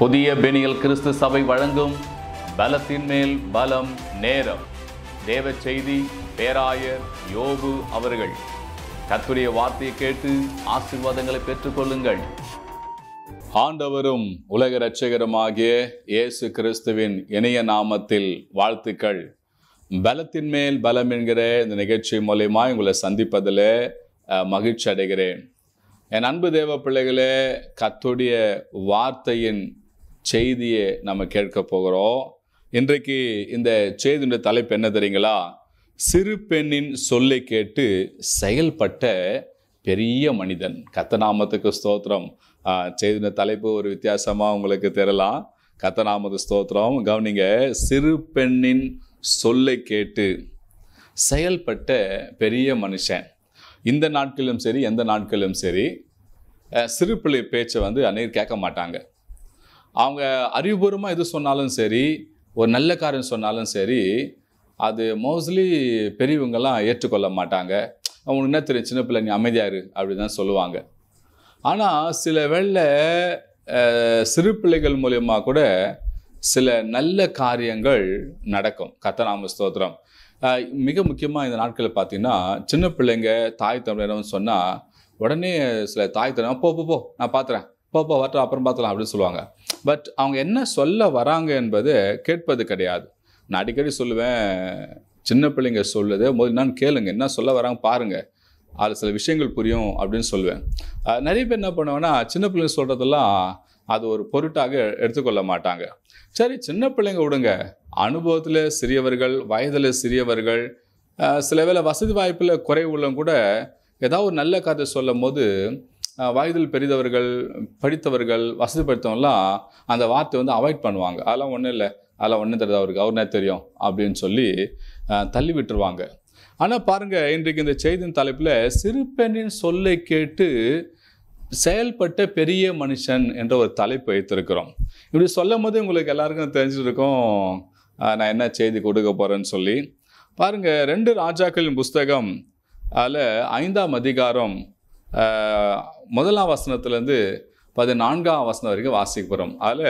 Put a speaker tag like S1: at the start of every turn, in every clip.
S1: புதிய பெனியல் கிறிஸ்து சபை வழங்கும் பலத்தின் மேல் பலம் நேரம் தேவ செய்தி பேராயர் யோபு அவர்கள் கத்துரிய வார்த்தையை கேட்டு ஆசீர்வாதங்களை பெற்றுக்கொள்ளுங்கள் ஆண்டவரும் உலக இரட்சகருமாகிய இயேசு கிறிஸ்துவின் இணைய நாமத்தில் வாழ்த்துக்கள் பலத்தின் மேல் பலம் என்கிற இந்த நிகழ்ச்சி மூலயமா உங்களை சந்திப்பதில் மகிழ்ச்சி அடைகிறேன் என் அன்பு தேவ பிள்ளைகளே கத்துடைய வார்த்தையின் செய்தியை நம்ம கேட்க போகிறோம் இன்றைக்கு இந்த செய்தியுடைய தலைப்பு என்ன தெரியுங்களா சிறு பெண்ணின் சொல்லை கேட்டு செயல்பட்ட பெரிய மனிதன் கத்தநாமத்துக்கு ஸ்தோத்திரம் செய்தின தலைப்பு ஒரு வித்தியாசமாக உங்களுக்கு தெரியலாம் கத்தநாமது ஸ்தோத்திரம் கவனிங்க சிறு பெண்ணின் சொல்லை கேட்டு செயல்பட்ட பெரிய மனுஷன் இந்த நாட்களிலும் சரி எந்த நாட்களிலும் சரி சிறு பிள்ளை பேச்சை வந்து அநேர் கேட்க மாட்டாங்க அவங்க அறிவுபூர்வமாக எது சொன்னாலும் சரி ஒரு நல்ல காரியம் சொன்னாலும் சரி அது மோஸ்ட்லி பெரியவங்கெல்லாம் ஏற்றுக்கொள்ள மாட்டாங்க அவங்களுக்கு என்ன தெரியும் சின்ன பிள்ளை நீ இரு அப்படின்னு தான் சொல்லுவாங்க ஆனால் சில வேளை சிறு பிள்ளைகள் மூலயமா கூட சில நல்ல காரியங்கள் நடக்கும் கத்தநாம ஸ்தோத்திரம் மிக முக்கியமாக இந்த நாட்களில் பார்த்தீங்கன்னா சின்ன பிள்ளைங்க தாய் தமிழர்னு சொன்னால் உடனே சில தாய் தமிழ் போ போ நான் பார்த்துறேன் அப்பப்போ வரட்டும் அப்புறம் பார்த்துலாம் அப்படின்னு சொல்லுவாங்க பட் அவங்க என்ன சொல்ல வராங்க என்பது கேட்பது கிடையாது நான் அடிக்கடி சொல்லுவேன் சின்ன பிள்ளைங்க சொல்லுது முதல் நான் கேளுங்க என்ன சொல்ல வராங்க பாருங்கள் அதில் சில விஷயங்கள் புரியும் அப்படின்னு சொல்லுவேன் நிறைய பேர் என்ன பண்ணுவேன்னா சின்ன பிள்ளைங்க சொல்கிறதெல்லாம் அது ஒரு பொருட்டாக எடுத்துக்கொள்ள மாட்டாங்க சரி சின்ன பிள்ளைங்க விடுங்க அனுபவத்தில் சிறியவர்கள் வயதில் சிறியவர்கள் சில வேளை வசதி வாய்ப்பில் குறைவுள்ளவங்க கூட ஏதாவது ஒரு நல்ல கதை சொல்லும் போது வயதில் பெரிதவர்கள் படித்தவர்கள் வசதி படித்தவங்களாம் அந்த வார்த்தை வந்து அவாய்ட் பண்ணுவாங்க அதெல்லாம் ஒன்றும் இல்லை அதெல்லாம் ஒன்றும் தெரியாது அவருக்கு அவருனே தெரியும் அப்படின்னு சொல்லி தள்ளி விட்டுருவாங்க ஆனால் பாருங்கள் இன்றைக்கு இந்த செய்தியின் தலைப்பில் சிறு பெண்ணின் சொல்லை கேட்டு செயல்பட்ட பெரிய மனுஷன் என்ற ஒரு தலைப்பு வைத்திருக்கிறோம் இப்படி சொல்லும் போது உங்களுக்கு எல்லாருக்கும் தெரிஞ்சிருக்கும் நான் என்ன செய்தி கொடுக்க போகிறேன்னு சொல்லி பாருங்கள் ரெண்டு ராஜாக்களின் புஸ்தகம் அதில் ஐந்தாம் அதிகாரம் முதலாம் வசனத்துலேருந்து பதினான்காம் வசனம் வரைக்கும் வாசிக்க போகிறோம் அதில்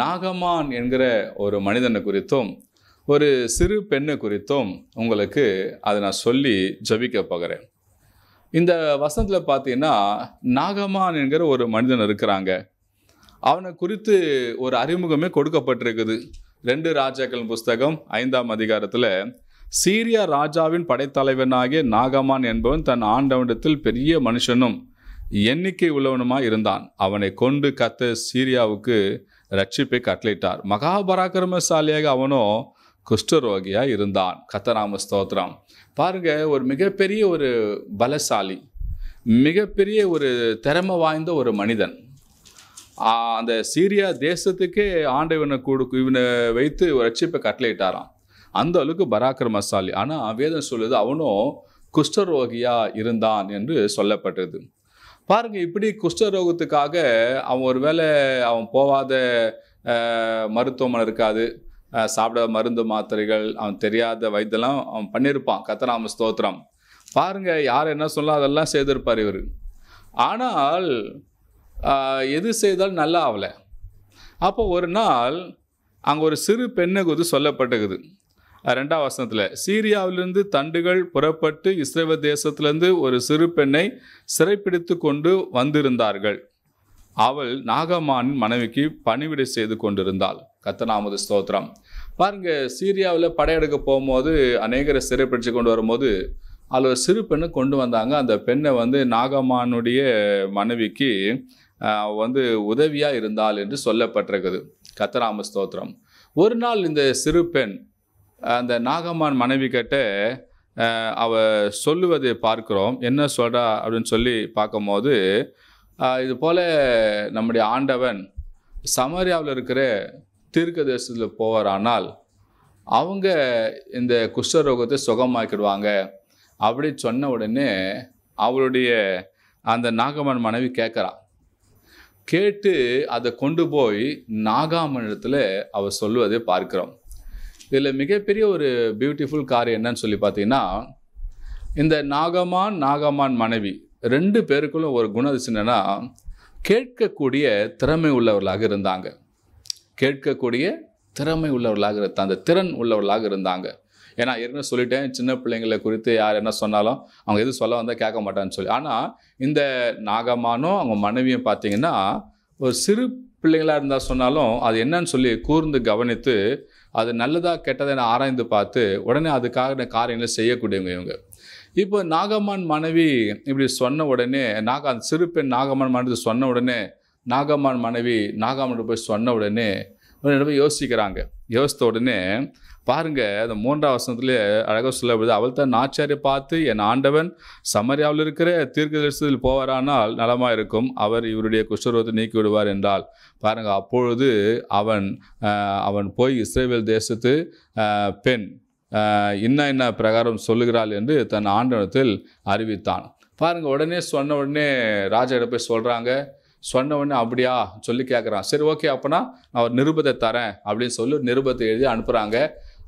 S1: நாகமான் என்கிற ஒரு மனிதனை குறித்தும் ஒரு சிறு பெண்ணை குறித்தும் உங்களுக்கு அதை நான் சொல்லி ஜபிக்க போகிறேன் இந்த வசனத்தில் பார்த்தீங்கன்னா நாகமான் என்கிற ஒரு மனிதன் இருக்கிறாங்க அவனை குறித்து ஒரு அறிமுகமே கொடுக்கப்பட்டிருக்குது ரெண்டு ராஜாக்கள் புஸ்தகம் ஐந்தாம் அதிகாரத்தில் சீரியா ராஜாவின் படைத்தலைவனாகிய நாகமான் என்பவன் தன் ஆண்டவனிடத்தில் பெரிய மனுஷனும் எண்ணிக்கை உள்ளவனுமாய் இருந்தான் அவனை கொண்டு கத்த சீரியாவுக்கு ரட்சிப்பை கட்டளிட்டார் மகாபராக்கிரமசாலியாக அவனும் அவனோ குஷ்டரோகியாக இருந்தான் கத்தராம ஸ்தோத்திரம் பாருங்க ஒரு மிகப்பெரிய ஒரு பலசாலி மிகப்பெரிய ஒரு திறமை வாய்ந்த ஒரு மனிதன் அந்த சீரியா தேசத்துக்கே ஆண்டவனை கொடுக்கு இவனை வைத்து ரட்சிப்பை கட்டளையிட்டாராம் அந்த அளவுக்கு பராக்கிரமசாலி ஆனால் வேதம் சொல்லுது அவனும் குஷ்டரோகியாக இருந்தான் என்று சொல்லப்பட்டது பாருங்கள் இப்படி குஷ்டரோகத்துக்காக அவன் ஒரு வேளை அவன் போவாத மருத்துவமனை இருக்காது சாப்பிட மருந்து மாத்திரைகள் அவன் தெரியாத வைத்தியெல்லாம் அவன் பண்ணியிருப்பான் கத்தராம ஸ்தோத்திரம் பாருங்கள் யார் என்ன சொன்னால் அதெல்லாம் செய்திருப்பார் இவர் ஆனால் எது செய்தாலும் நல்லா ஆகலை அப்போ ஒரு நாள் அங்கே ஒரு சிறு பெண்ணுக்கு வந்து சொல்லப்பட்டுக்குது ரெண்டாம் வசனத்தில் சீரியாவிலிருந்து தண்டுகள் புறப்பட்டு இஸ்ரேவ தேசத்திலிருந்து ஒரு சிறு பெண்ணை சிறைப்பிடித்து கொண்டு வந்திருந்தார்கள் அவள் நாகமானின் மனைவிக்கு பணிவிடை செய்து கொண்டிருந்தாள் கத்தநாமது ஸ்தோத்திரம் பாருங்க சீரியாவில் படையெடுக்க போகும்போது அநேகரை சிறைப்பிடிச்சு கொண்டு வரும்போது அதில் ஒரு சிறு பெண்ணை கொண்டு வந்தாங்க அந்த பெண்ணை வந்து நாகமானுடைய மனைவிக்கு வந்து உதவியாக இருந்தாள் என்று சொல்லப்பட்டிருக்குது கத்தராம ஸ்தோத்திரம் ஒரு நாள் இந்த சிறு பெண் அந்த நாகம்மான் மனைவி கிட்ட அவ சொல்லுவதை பார்க்கிறோம் என்ன சொல்கிறா அப்படின்னு சொல்லி பார்க்கும்போது இது போல் நம்முடைய ஆண்டவன் சமரியாவில் இருக்கிற தீர்க்க தேசத்தில் போவாரானால் அவங்க இந்த குஷ்டரோகத்தை சுகமாக்கிடுவாங்க அப்படி சொன்ன உடனே அவளுடைய அந்த நாகம்மன் மனைவி கேட்குறா கேட்டு அதை கொண்டு போய் நாகாமனிடத்தில் அவள் சொல்லுவதை பார்க்கிறோம் இதில் மிகப்பெரிய ஒரு பியூட்டிஃபுல் காரியம் என்னன்னு சொல்லி பார்த்தீங்கன்னா இந்த நாகமான் நாகமான் மனைவி ரெண்டு பேருக்குள்ளும் ஒரு குணம் என்னென்னா கேட்கக்கூடிய திறமை உள்ளவர்களாக இருந்தாங்க கேட்கக்கூடிய திறமை உள்ளவர்களாக இருந்த அந்த திறன் உள்ளவர்களாக இருந்தாங்க ஏன்னா ஏற்கனவே சொல்லிட்டேன் சின்ன பிள்ளைங்களை குறித்து யார் என்ன சொன்னாலும் அவங்க எதுவும் சொல்ல வந்தால் கேட்க மாட்டான்னு சொல்லி ஆனால் இந்த நாகமானும் அவங்க மனைவியும் பார்த்தீங்கன்னா ஒரு சிறு பிள்ளைங்களாக இருந்தால் சொன்னாலும் அது என்னன்னு சொல்லி கூர்ந்து கவனித்து அது நல்லதாக கெட்டதை நான் ஆராய்ந்து பார்த்து உடனே அதுக்காக காரியங்களை செய்யக்கூடியவங்க இவங்க இப்போ நாகம்மான் மனைவி இப்படி சொன்ன உடனே நாக அந்த சிறு பெண் நாகம்மான் மனைவி சொன்ன உடனே நாகம்மான் மனைவி நாகம்மன் போய் சொன்ன உடனே உடனே யோசிக்கிறாங்க யோசித்த உடனே பாருங்க அந்த மூன்றாம் வசனத்திலே அழகாக சொல்லப்படுது அவள் தான் நாச்சாரிய பார்த்து என் ஆண்டவன் சமரியாவில் இருக்கிற தீர்க்க தரிசனத்தில் போவாரானால் நலமாக இருக்கும் அவர் இவருடைய குஷ்டரோகத்தை நீக்கி விடுவார் என்றால் பாருங்கள் அப்பொழுது அவன் அவன் போய் இஸ்ரேவேல் தேசத்து பெண் இன்ன என்ன பிரகாரம் சொல்லுகிறாள் என்று தன் ஆண்டவனத்தில் அறிவித்தான் பாருங்கள் உடனே சொன்ன உடனே ராஜா போய் சொல்கிறாங்க சொன்ன உடனே அப்படியா சொல்லி கேட்குறான் சரி ஓகே அப்போனா நான் ஒரு நிருபத்தை தரேன் அப்படின்னு சொல்லி நிருபத்தை எழுதி அனுப்புகிறாங்க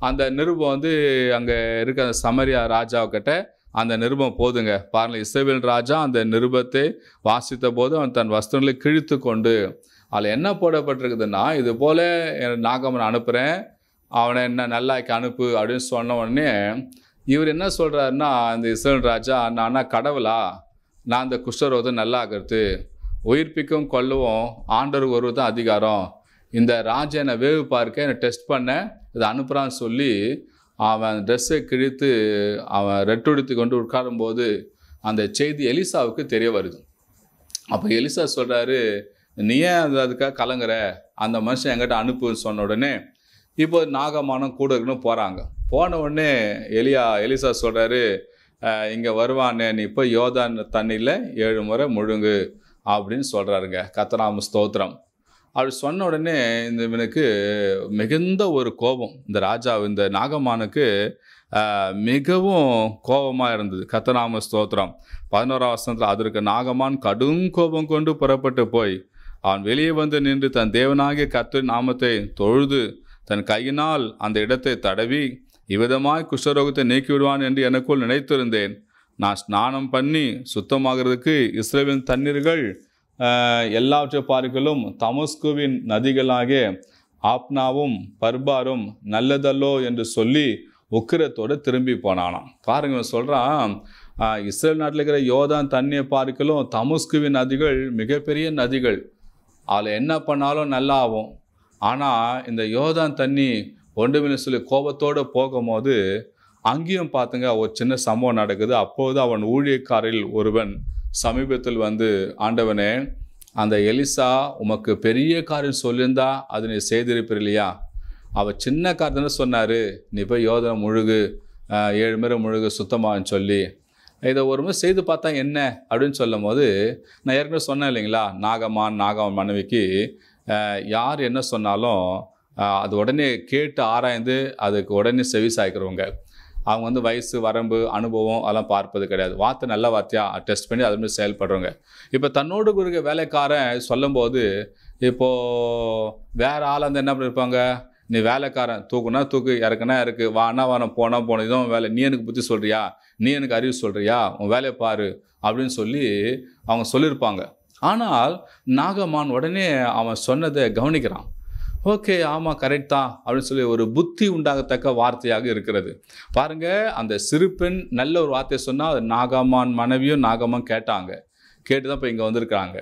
S1: அந்த நிருபம் வந்து அங்கே இருக்க அந்த சமரியா ராஜாவுக்கிட்ட அந்த நிருபம் போதுங்க பாருங்கள் இசைவேல் ராஜா அந்த நிருபத்தை வாசித்த போது அவன் தன் வஸ்திரங்களை கிழித்து கொண்டு அதில் என்ன போடப்பட்டிருக்குதுன்னா இது போல் நாகம்மன் அனுப்புகிறேன் அவனை என்ன நல்லாக்கி அனுப்பு அப்படின்னு சொன்ன உடனே இவர் என்ன சொல்கிறாருன்னா அந்த இஸ்ரேல் ராஜா நான் கடவுளா நான் அந்த குஷ்டரோதை நல்லா ஆகிறது உயிர்ப்பிக்கும் கொல்லவும் ஆண்டவர் ஒருவர் தான் அதிகாரம் இந்த ராஜா என்னை வேவு பார்க்க என்னை டெஸ்ட் பண்ண இதை அனுப்புகிறான்னு சொல்லி அவன் ட்ரெஸ்ஸை கிழித்து அவன் ரெட்டுடுத்தி கொண்டு உட்காரும்போது அந்த செய்தி எலிசாவுக்கு தெரிய வருது அப்போ எலிசா சொல்கிறாரு நீ ஏன் அதுக்காக கலங்குற அந்த மனுஷன் எங்கிட்ட அனுப்புன்னு சொன்ன உடனே இப்போ நாகமானம் கூட இருக்குன்னு போகிறாங்க போன உடனே எலியா எலிசா சொல்கிறாரு இங்கே வருவானே நீ இப்போ யோதான் தண்ணியில் ஏழு முறை முழுங்கு அப்படின்னு சொல்கிறாருங்க கத்தராம ஸ்தோத்திரம் அவர் சொன்ன உடனே இந்த இவனுக்கு மிகுந்த ஒரு கோபம் இந்த ராஜா இந்த நாகமானுக்கு மிகவும் கோபமாக இருந்தது கத்தநாம ஸ்தோத்திரம் பதினோரா வருஷத்தில் அதற்கு நாகமான் கடும் கோபம் கொண்டு புறப்பட்டு போய் அவன் வெளியே வந்து நின்று தன் தேவனாகிய கத்து நாமத்தை தொழுது தன் கையினால் அந்த இடத்தை தடவி இவ்விதமாய் குஷ்டரோகத்தை நீக்கிவிடுவான் என்று எனக்குள் நினைத்திருந்தேன் நான் ஸ்நானம் பண்ணி சுத்தமாகிறதுக்கு இஸ்ரேவின் தண்ணீர்கள் எல்லாவற்றை பார்க்கலும் தமஸ்குவின் நதிகளாக ஆப்னாவும் பர்பாரும் நல்லதல்லோ என்று சொல்லி உக்கிரத்தோடு திரும்பி போனானாம் பாருங்க சொல்கிறான் இஸ்ரேல் நாட்டில் இருக்கிற யோதான் தண்ணியை பார்க்கலும் தமுஸ்குவின் நதிகள் மிகப்பெரிய நதிகள் அதில் என்ன பண்ணாலும் நல்லா ஆகும் ஆனால் இந்த யோதான் தண்ணி ஒன்றுமில்லை சொல்லி கோபத்தோடு போகும்போது அங்கேயும் பார்த்துங்க ஒரு சின்ன சம்பவம் நடக்குது அப்போது அவன் ஊழியக்காரில் ஒருவன் சமீபத்தில் வந்து ஆண்டவனே அந்த எலிசா உமக்கு பெரிய காரியம் சொல்லியிருந்தா அது நீ செய்திருப்பீர் இல்லையா அவள் சின்ன காரியம்னு சொன்னார் நீ போய் யோதனை முழுகு ஏழு முறை முழுகு சுத்தமாகன்னு சொல்லி இதை ஒரு முறை செய்து பார்த்தா என்ன அப்படின்னு சொல்லும் போது நான் ஏற்கனவே சொன்னேன் இல்லைங்களா நாகமான் நாகம் மனைவிக்கு யார் என்ன சொன்னாலும் அது உடனே கேட்டு ஆராய்ந்து அதுக்கு உடனே செவி சாய்க்கிறவங்க அவங்க வந்து வயசு வரம்பு அனுபவம் அதெல்லாம் பார்ப்பது கிடையாது வார்த்தை நல்ல வார்த்தையாக டெஸ்ட் பண்ணி அது மாதிரி செயல்படுறவங்க இப்போ தன்னோடு குறுக வேலைக்காரன் சொல்லும்போது இப்போது வேறு ஆள் அந்த என்ன பண்ணிருப்பாங்க நீ வேலைக்காரன் தூக்குனா தூக்கு இறக்குனா இறக்கு வானா வானம் போனால் போன இதுவும் வேலை நீ எனக்கு புத்தி சொல்கிறியா நீ எனக்கு அறிவு சொல்கிறியா உன் வேலையை பாரு அப்படின்னு சொல்லி அவங்க சொல்லியிருப்பாங்க ஆனால் நாகமான் உடனே அவன் சொன்னதை கவனிக்கிறான் ஓகே ஆமாம் கரெக்ட் தான் அப்படின்னு சொல்லி ஒரு புத்தி உண்டாகத்தக்க வார்த்தையாக இருக்கிறது பாருங்கள் அந்த சிறு பெண் நல்ல ஒரு வார்த்தையை சொன்னால் அது நாகம்மான் மனைவியும் நாகம்மான் கேட்டாங்க கேட்டு தான் இப்போ இங்கே வந்திருக்கிறாங்க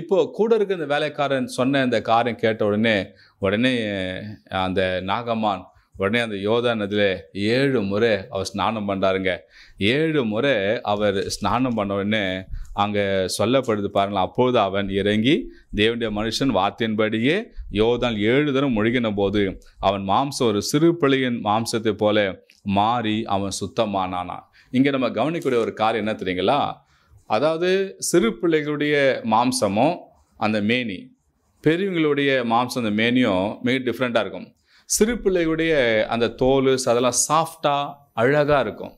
S1: இப்போது கூட இருக்க இந்த வேலைக்காரன் சொன்ன இந்த காரியம் கேட்ட உடனே உடனே அந்த நாகம்மான் உடனே அந்த யோதா நதியில் ஏழு முறை அவர் ஸ்நானம் பண்ணுறாருங்க ஏழு முறை அவர் ஸ்நானம் பண்ண உடனே அங்கே சொல்லப்படுது பாருங்களா அப்போது அவன் இறங்கி தேவனுடைய மனுஷன் வார்த்தையின்படியே யோதான் ஏழு தரம் முழுகின போது அவன் மாம்சம் ஒரு சிறு பிள்ளையின் மாம்சத்தை போல மாறி அவன் சுத்தமானானான் இங்கே நம்ம கவனிக்கக்கூடிய ஒரு காரியம் என்ன தெரியுங்களா அதாவது சிறு பிள்ளைகளுடைய மாம்சமும் அந்த மேனி பெரியவங்களுடைய மாம்சம் அந்த மேனியும் மிக டிஃப்ரெண்ட்டாக இருக்கும் சிறு பிள்ளைகளுடைய அந்த தோல் அதெல்லாம் சாஃப்டாக அழகாக இருக்கும்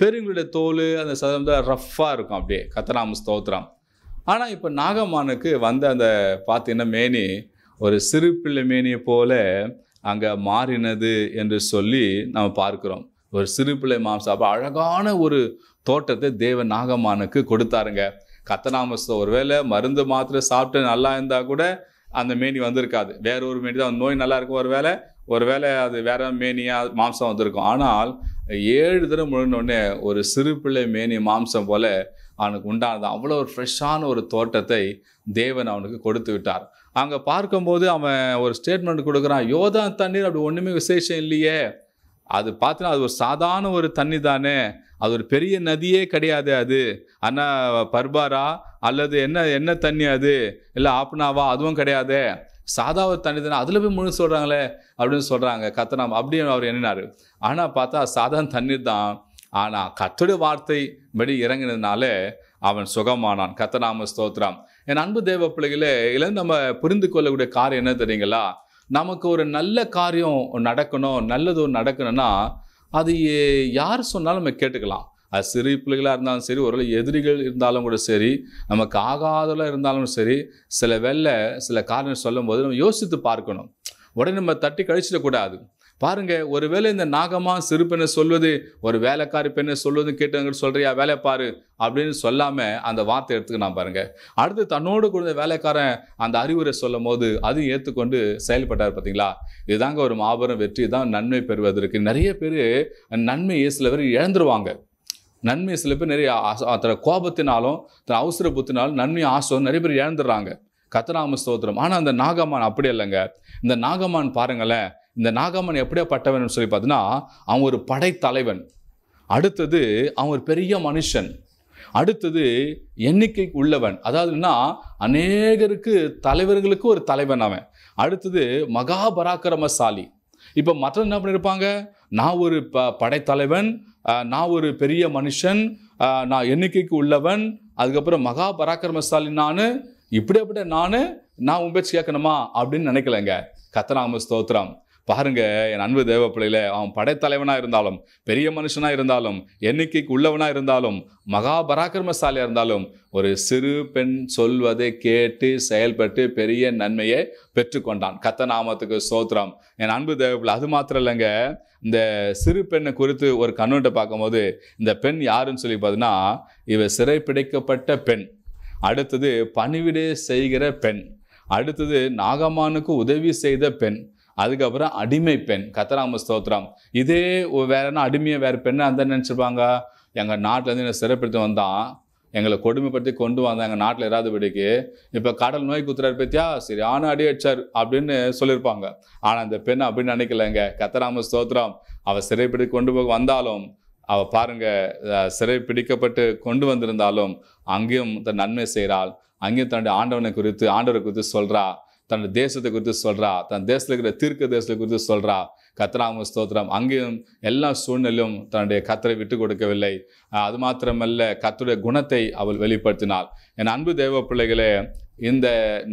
S1: பெருங்களுடைய தோல் அந்த சதம் தான் ரஃப்பாக இருக்கும் அப்படியே கத்தராம் ஸ்தோத்ராம் ஆனால் இப்போ நாகமானுக்கு வந்த அந்த பார்த்தீங்கன்னா மேனி ஒரு சிறு பிள்ளை மேனியை போல அங்கே மாறினது என்று சொல்லி நம்ம பார்க்குறோம் ஒரு சிறு பிள்ளை மாம்சம் அப்போ அழகான ஒரு தோட்டத்தை தேவ நாகமானுக்கு கொடுத்தாருங்க ஒரு ஒருவேளை மருந்து மாத்திரை சாப்பிட்டு நல்லா இருந்தால் கூட அந்த மேனி வந்திருக்காது வேற ஒரு மேனி தான் நோய் நல்லா இருக்கும் ஒரு வேலை ஒருவேளை அது வேற மேனியா மாம்சம் வந்திருக்கும் ஆனால் ஏழு தடவை முழுனோடனே ஒரு சிறு பிள்ளை மேனி மாம்சம் போல அவனுக்கு உண்டானது அவ்வளோ ஒரு ஃப்ரெஷ்ஷான ஒரு தோட்டத்தை தேவன் அவனுக்கு கொடுத்து விட்டார் அங்கே பார்க்கும்போது அவன் ஒரு ஸ்டேட்மெண்ட் கொடுக்குறான் யோதா தண்ணீர் அப்படி ஒன்றுமே விசேஷம் இல்லையே அது பார்த்தினா அது ஒரு சாதாரண ஒரு தண்ணி தானே அது ஒரு பெரிய நதியே கிடையாது அது ஆனால் பர்பாரா அல்லது என்ன என்ன தண்ணி அது இல்லை ஆப்னாவா அதுவும் கிடையாது சாதாவை தானே அதில் போய் முழு சொல்கிறாங்களே அப்படின்னு சொல்கிறாங்க கத்தனாம் அப்படின்னு அவர் எண்ணினார் ஆனால் பார்த்தா சாதாரண தண்ணீர் தான் ஆனால் கத்தோடைய வார்த்தை படி இறங்கினதுனால அவன் சுகமானான் கத்தநாம ஸ்தோத்ராம் என் அன்பு தேவ பிள்ளைகளே இல்லை நம்ம புரிந்து கொள்ளக்கூடிய காரியம் என்ன தெரியுங்களா நமக்கு ஒரு நல்ல காரியம் நடக்கணும் நல்லது ஒன்று நடக்கணும்னா அது யார் சொன்னாலும் நம்ம கேட்டுக்கலாம் அது சிறு பிள்ளைகளாக இருந்தாலும் சரி ஒரு எதிரிகள் இருந்தாலும் கூட சரி நமக்கு ஆகாதவளாக இருந்தாலும் சரி சில வெள்ளை சில காரணம் சொல்லும் போது நம்ம யோசித்து பார்க்கணும் உடனே நம்ம தட்டி கழிச்சிடக்கூடாது பாருங்க ஒருவேளை இந்த நாகமா சிறு பெண்ணை சொல்வது ஒரு வேலைக்காரி பெண்ணை சொல்வது கேட்டவங்க சொல்றியா வேலை பாரு அப்படின்னு சொல்லாம அந்த வார்த்தை எடுத்துக்கலாம் பாருங்க அடுத்து தன்னோடு கூட வேலைக்காரன் அந்த அறிவுரை சொல்லும் போது அதையும் ஏற்றுக்கொண்டு செயல்பட்டார் பார்த்தீங்களா இதுதாங்க ஒரு மாபெரும் வெற்றி தான் நன்மை பெறுவதற்கு நிறைய பேர் நன்மையை சில பேர் இழந்துருவாங்க நன்மை சில பேர் நிறைய தன் கோபத்தினாலும் தன் அவசர புத்தினாலும் நன்மை ஆசை நிறைய பேர் இழந்துடுறாங்க கத்தராம ஸ்தோத்திரம் ஆனால் அந்த நாகமான் அப்படி இல்லைங்க இந்த நாகமான் பாருங்களேன் இந்த நாகமான் பட்டவன் சொல்லி பார்த்தீங்கன்னா அவன் ஒரு படைத்தலைவன் அடுத்தது அவன் ஒரு பெரிய மனுஷன் அடுத்தது எண்ணிக்கை உள்ளவன் அதாவதுன்னா அநேகருக்கு தலைவர்களுக்கு ஒரு தலைவன் அவன் அடுத்தது மகாபராக்கிரமசாலி இப்போ மற்ற என்ன பண்ணியிருப்பாங்க நான் ஒரு ப படைத்தலைவன் நான் ஒரு பெரிய மனுஷன் நான் எண்ணிக்கைக்கு உள்ளவன் அதுக்கப்புறம் மகா பராக்கிரமசாலி நான் அப்படி நான் நான் உன் பேச்சு கேட்கணுமா அப்படின்னு நினைக்கலங்க கத்தராம ஸ்தோத்திரம் பாருங்க என் அன்பு தேவ பிள்ளையில அவன் படைத்தலைவனாக இருந்தாலும் பெரிய மனுஷனாக இருந்தாலும் எண்ணிக்கைக்கு உள்ளவனாக இருந்தாலும் மகா பராக்கிரமசாலியாக இருந்தாலும் ஒரு சிறு பெண் சொல்வதை கேட்டு செயல்பட்டு பெரிய நன்மையை பெற்றுக்கொண்டான் கத்த நாமத்துக்கு சோத்திரம் என் அன்பு தேவப்பிள்ளை அது மாத்திரம் இல்லைங்க இந்த சிறு பெண்ணை குறித்து ஒரு கண்ணோட்டை பார்க்கும்போது இந்த பெண் யாருன்னு சொல்லி பார்த்தீங்கன்னா இவ சிறைப்பிடிக்கப்பட்ட பெண் அடுத்தது பணிவிடை செய்கிற பெண் அடுத்தது நாகமானுக்கு உதவி செய்த பெண் அதுக்கப்புறம் அடிமை பெண் கத்தராம ஸ்தோத்திரம் இதே வேறன்னா அடிமையை வேறு பெண்ணை அந்த நினச்சிருப்பாங்க எங்கள் நாட்டிலேருந்து என்ன சிறைப்படுத்தி வந்தான் எங்களை கொடுமைப்படுத்தி கொண்டு வந்தாங்க நாட்டில் படிக்கு இப்போ கடல் நோய் குத்துறாரு பத்தியா சரியான அடி அடிச்சார் அப்படின்னு சொல்லியிருப்பாங்க ஆனால் அந்த பெண் அப்படின்னு நினைக்கலங்க கத்தராம ஸ்தோத்திரம் அவள் சிறைப்பிடி கொண்டு போக வந்தாலும் அவள் பாருங்க சிறை பிடிக்கப்பட்டு கொண்டு வந்திருந்தாலும் அங்கேயும் தன் நன்மை செய்கிறாள் அங்கேயும் தன்னுடைய ஆண்டவனை குறித்து ஆண்டவரை குறித்து சொல்கிறா தன் தேசத்தை குறித்து சொல்கிறா தன் தேசத்தில் இருக்கிற தீர்க்க தேசத்தை குறித்து சொல்கிறா கத்ராம ஸ்தோத்திரம் அங்கேயும் எல்லா சூழ்நிலையும் தன்னுடைய கத்தரை விட்டு கொடுக்கவில்லை அது மாத்திரமல்ல கத்துடைய குணத்தை அவள் வெளிப்படுத்தினாள் என் அன்பு தேவ பிள்ளைகளே இந்த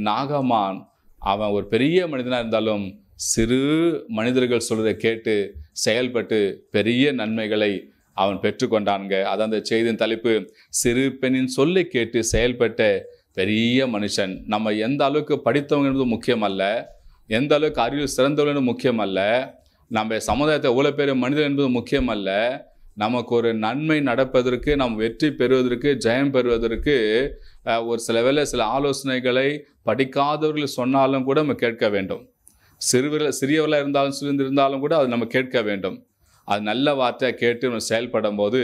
S1: நாகமான் அவன் ஒரு பெரிய மனிதனாக இருந்தாலும் சிறு மனிதர்கள் சொல்கிறத கேட்டு செயல்பட்டு பெரிய நன்மைகளை அவன் பெற்றுக்கொண்டான்ங்க அதான் அந்த செய்தியின் தலைப்பு சிறு பெண்ணின் சொல்லை கேட்டு செயல்பட்ட பெரிய மனுஷன் நம்ம எந்த அளவுக்கு படித்தவங்க என்பது முக்கியமல்ல எந்த அளவுக்கு அறிவு சிறந்தவர்கள் என்பது முக்கியமல்ல நம்ம சமுதாயத்தை எவ்வளோ பேர் மனிதன் என்பது முக்கியமல்ல நமக்கு ஒரு நன்மை நடப்பதற்கு நாம் வெற்றி பெறுவதற்கு ஜெயம் பெறுவதற்கு ஒரு சில வேலை சில ஆலோசனைகளை படிக்காதவர்கள் சொன்னாலும் கூட நம்ம கேட்க வேண்டும் சிறுவர்கள் சிறியவர்களாக இருந்தாலும் சிறிந்திருந்தாலும் கூட அது நம்ம கேட்க வேண்டும் அது நல்ல வார்த்தையாக கேட்டு நம்ம செயல்படும் போது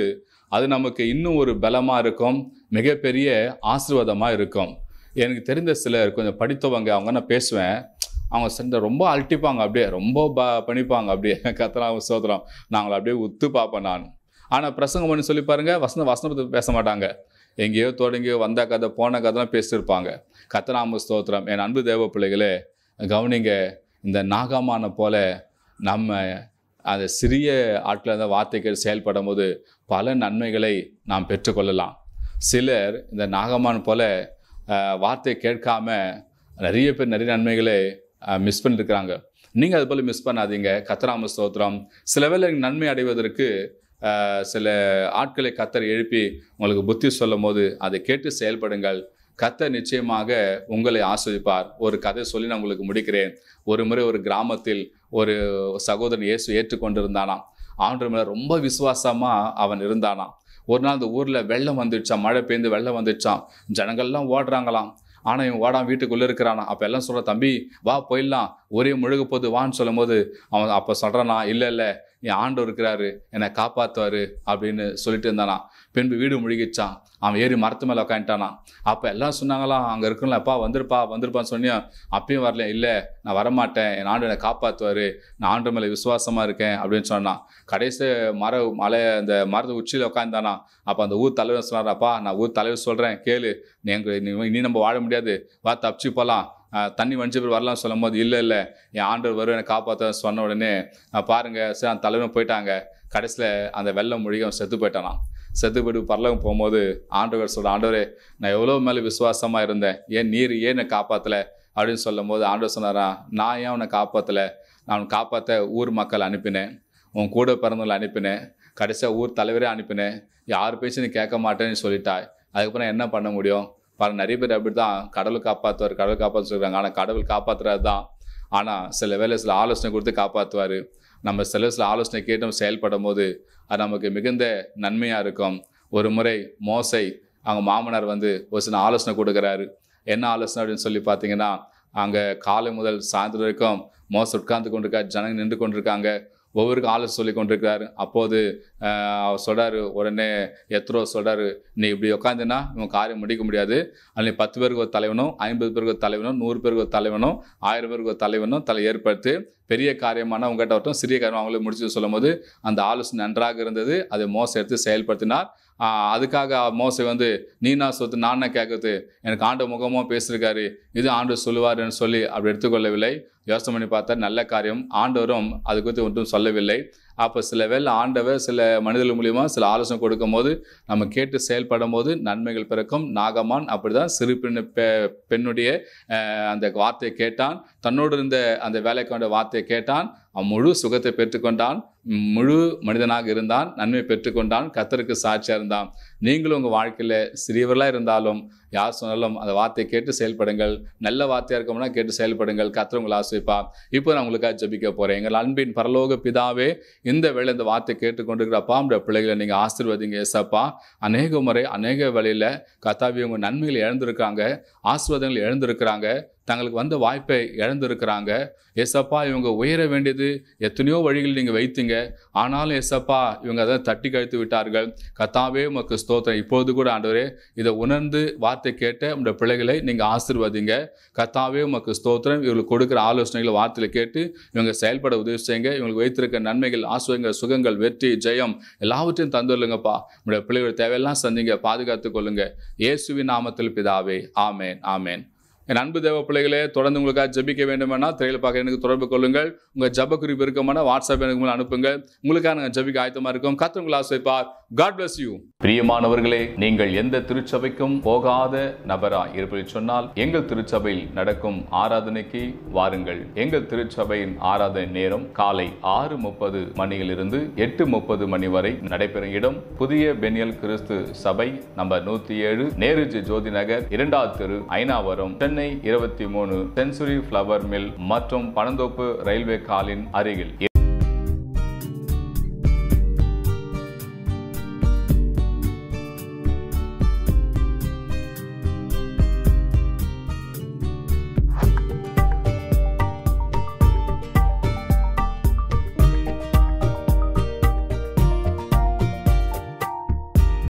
S1: அது நமக்கு இன்னும் ஒரு பலமாக இருக்கும் மிகப்பெரிய ஆசீர்வாதமாக இருக்கும் எனக்கு தெரிந்த சிலர் கொஞ்சம் படித்தவங்க அவங்க நான் பேசுவேன் அவங்க சண்டை ரொம்ப அழட்டிப்பாங்க அப்படியே ரொம்ப ப பண்ணிப்பாங்க அப்படியே கத்தனா சோதரம் நாங்களை அப்படியே உத்து பார்ப்பேன் நான் ஆனால் பிரசங்கம் பண்ணி சொல்லி பாருங்கள் வசந்த வசனத்தை பேச மாட்டாங்க எங்கேயோ தொடங்கியோ வந்த கதை போன கதைலாம் தான் இருப்பாங்க கத்தனாம ஸ்தோத்திரம் என் அன்பு தேவ பிள்ளைகளே கவனிங்க இந்த நாகமான போல நம்ம அந்த சிறிய ஆட்கள் அந்த வார்த்தைகள் செயல்படும் போது பல நன்மைகளை நாம் பெற்றுக்கொள்ளலாம் சிலர் இந்த நாகமான் போல் வார்த்தையை கேட்காம நிறைய பேர் நிறைய நன்மைகளை மிஸ் பண்ணியிருக்கிறாங்க நீங்கள் அது போல் மிஸ் பண்ணாதீங்க கத்தராம ஸ்தோத்திரம் சில வேலை நன்மை அடைவதற்கு சில ஆட்களை கத்தர் எழுப்பி உங்களுக்கு புத்தி சொல்லும் போது அதை கேட்டு செயல்படுங்கள் கத்தர் நிச்சயமாக உங்களை ஆஸ்வதிப்பார் ஒரு கதை சொல்லி நான் உங்களுக்கு முடிக்கிறேன் ஒரு முறை ஒரு கிராமத்தில் ஒரு சகோதரன் இயேசு ஏற்றுக்கொண்டிருந்தானாம் ஆண்டு மேலே ரொம்ப விசுவாசமாக அவன் இருந்தானான் ஒரு நாள் அந்த ஊரில் வெள்ளம் வந்துடுச்சா மழை பெய்ந்து வெள்ளம் வந்துடுச்சான் ஜனங்கள்லாம் ஓடுறாங்களாம் ஆனால் இவன் ஓடாம வீட்டுக்குள்ளே இருக்கிறானா அப்போ எல்லாம் சொல்கிற தம்பி வா போயிடலாம் ஒரே முழுகு போது வான்னு சொல்லும் போது அவன் அப்போ சொல்கிறானா இல்லை இல்லை என் ஆண்டு இருக்கிறாரு என்னை காப்பாற்றுவார் அப்படின்னு சொல்லிட்டு இருந்தானா பின்பு வீடு முழுகிச்சான் அவன் ஏறி மரத்து மேலே உக்காந்துட்டானான் அப்போ எல்லாம் சொன்னாங்களாம் அங்கே இருக்கணும் அப்பா வந்திருப்பா வந்திருப்பான்னு சொன்னியும் அப்பயும் வரல இல்லை நான் வரமாட்டேன் என் ஆண்டு என்னை காப்பாற்றுவார் நான் ஆண்டு மேலே விசுவாசமாக இருக்கேன் அப்படின்னு சொன்னான் கடைசி மர மலை அந்த மரத்து உச்சியில் உட்காந்தானா அப்போ அந்த ஊர் தலைவர் சொன்னார் அப்பா நான் ஊர் தலைவர் சொல்கிறேன் கேளு நீ எங்கள் இனி நம்ம வாழ முடியாது வா தப்பிச்சு போகலாம் தண்ணி வஞ்சி பேர் வரலாம்னு சொல்லும் போது இல்லை இல்லை என் ஆண்டவர் வரும் என்னை காப்பாற்ற சொன்ன உடனே பாருங்கள் சார் அந்த தலைவரும் போயிட்டாங்க கடைசியில் அந்த வெள்ளம் மூழ்கி அவன் செத்து போயிட்டானான் செத்துப்படி பரலகம் போகும்போது ஆண்டவர் சொல்கிற ஆண்டவரே நான் எவ்வளோ மேலே விசுவாசமாக இருந்தேன் ஏன் நீர் ஏன் என்னை காப்பாற்றலை அப்படின்னு சொல்லும் போது ஆண்டவர் சொன்னாரா நான் ஏன் அவனை காப்பாற்றலை நான் அவனை காப்பாற்ற ஊர் மக்கள் அனுப்பினேன் உன் கூட பிறந்தவங்களை அனுப்பினேன் கடைசியாக ஊர் தலைவரே அனுப்பினேன் யார் பேச்சு நீ கேட்க மாட்டேன்னு சொல்லிட்டாய் அதுக்கப்புறம் என்ன பண்ண முடியும் பல நிறைய பேர் அப்படி தான் கடவுள் காப்பாற்றுவார் கடவுள் காப்பாற்ற சொல்கிறாங்க ஆனால் கடவுள் காப்பாற்றுறது தான் ஆனால் சில வேலை சில ஆலோசனை கொடுத்து காப்பாற்றுவார் நம்ம சில சில ஆலோசனை கேட்டும் செயல்படும் போது அது நமக்கு மிகுந்த நன்மையாக இருக்கும் ஒரு முறை மோசை அவங்க மாமனார் வந்து ஒரு சில ஆலோசனை கொடுக்குறாரு என்ன ஆலோசனை அப்படின்னு சொல்லி பார்த்தீங்கன்னா அங்கே காலை முதல் சாயந்தரம் வரைக்கும் மோசம் உட்கார்ந்து கொண்டிருக்கா ஜனங்க நின்று கொண்டிருக்காங்க ஒவ்வொரு ஆலோசனை சொல்லி கொண்டிருக்கிறார் அப்போது அவர் சொல்கிறார் உடனே எத்ரோ சொல்கிறார் நீ இப்படி உட்காந்துன்னா இவன் காரியம் முடிக்க முடியாது அதில் நீ பத்து பேருக்கு ஒரு தலைவனும் ஐம்பது பேருக்கு ஒரு தலைவனும் நூறு பேருக்கு ஒரு தலைவனும் ஆயிரம் பேருக்கு ஒரு தலைவனும் தலை ஏற்படுத்தி பெரிய காரியமான உங்கள்கிட்ட வரட்டும் சிறிய காரியம் அவங்களே முடிச்சு சொல்லும்போது அந்த ஆலோசனை நன்றாக இருந்தது அதை மோசம் எடுத்து செயல்படுத்தினார் அதுக்காக மோசை வந்து நீனா சொத்து நானா கேட்குறது எனக்கு ஆண்டு முகமாக பேசியிருக்காரு இது ஆண்டு சொல்லுவாருன்னு சொல்லி அப்படி எடுத்துக்கொள்ளவில்லை யோசனை பண்ணி பார்த்தா நல்ல காரியம் ஆண்டவரும் அது குறித்து ஒன்றும் சொல்லவில்லை அப்போ சில வேலை ஆண்டவர் சில மனிதர்கள் மூலியமாக சில ஆலோசனை கொடுக்கும் போது நம்ம கேட்டு செயல்படும் போது நன்மைகள் பிறக்கும் நாகமான் அப்படி தான் சிறு பெண் பெ பெண்ணுடைய அந்த வார்த்தையை கேட்டான் தன்னோடு இருந்த அந்த வேலைக்கான வார்த்தையை கேட்டான் முழு சுகத்தை பெற்றுக்கொண்டான் முழு மனிதனாக இருந்தான் நன்மை பெற்றுக்கொண்டான் கத்தருக்கு சாட்சியாக இருந்தான் நீங்களும் உங்கள் வாழ்க்கையில் சிறியவர்களாக இருந்தாலும் யார் சொன்னாலும் அந்த வார்த்தையை கேட்டு செயல்படுங்கள் நல்ல வார்த்தையாக இருக்கோம்னா கேட்டு செயல்படுங்கள் கத்திர உங்களை ஆசைப்பா இப்போ நான் உங்களுக்காக ஜபிக்க போகிறேன் எங்கள் அன்பின் பரலோக பிதாவே இந்த வேலை இந்த வார்த்தை கேட்டுக்கொண்டிருக்கிறப்பா உடைய பிள்ளைகளை நீங்கள் ஆசிர்வதிங்க ஏசப்பா அநேக முறை அநேக வழியில் கத்தாவி உங்கள் நன்மைகள் இழந்திருக்காங்க ஆசிர்வாதங்கள் இழந்திருக்கிறாங்க தங்களுக்கு வந்த வாய்ப்பை இழந்திருக்கிறாங்க எஸ்அப்பா இவங்க உயர வேண்டியது எத்தனையோ வழிகள் நீங்கள் வைத்தீங்க ஆனாலும் எஸ்அப்பா இவங்க அதை தட்டி கழித்து விட்டார்கள் கத்தாவே உமக்கு ஸ்தோத்திரம் இப்போது கூட ஆண்டவரே இதை உணர்ந்து வார்த்தை கேட்ட உங்களுடைய பிள்ளைகளை நீங்கள் ஆசிர்வதிங்க கத்தாவே உமக்கு ஸ்தோத்திரம் இவங்களுக்கு கொடுக்குற ஆலோசனைகளை வார்த்தையில் கேட்டு இவங்க செயல்பட உதவி செய்யுங்க இவங்களுக்கு வைத்திருக்க நன்மைகள் ஆசுவங்கள் சுகங்கள் வெற்றி ஜெயம் எல்லாவற்றையும் தந்துடலுங்கப்பா உங்களுடைய பிள்ளைகளுடைய தேவையெல்லாம் சந்திங்க பாதுகாத்து கொள்ளுங்க இயேசுவின் நாமத்தில் பிதாவே ஆமேன் ஆமேன் என் அன்பு தேவ பிள்ளைகளே தொடர்ந்து உங்களுக்காக ஜபிக்க வேண்டுமென்னா திரையில் பார்க்க எனக்கு தொடர்பு கொள்ளுங்கள் உங்கள் ஜப குறிப்பு இருக்கமான வாட்ஸ்அப் எனக்கு மேலே அனுப்புங்கள் உங்களுக்காக நாங்கள் ஜபிக்க ஆயத்தமாக இருக்கும் கத்து உங்களை ஆசைப்பார் காட் பிளஸ் யூ பிரியமானவர்களே நீங்கள் எந்த திருச்சபைக்கும் போகாத நபரா இருப்பதை சொன்னால் எங்கள் திருச்சபையில் நடக்கும் ஆராதனைக்கு வாருங்கள் எங்கள் திருச்சபையின் ஆராதனை நேரம் காலை ஆறு முப்பது மணியிலிருந்து எட்டு முப்பது மணி வரை நடைபெறும் இடம் புதிய பெனியல் கிறிஸ்து சபை நம்பர் நூற்றி ஏழு நேருஜி ஜோதி நகர் இரண்டாவது தெரு ஐநாவரம் சென்னை சென்னை இருபத்தி மூணு சென்சுரி ஃப்ளவர் மில் மற்றும் பனந்தோப்பு ரயில்வே காலின் அருகில்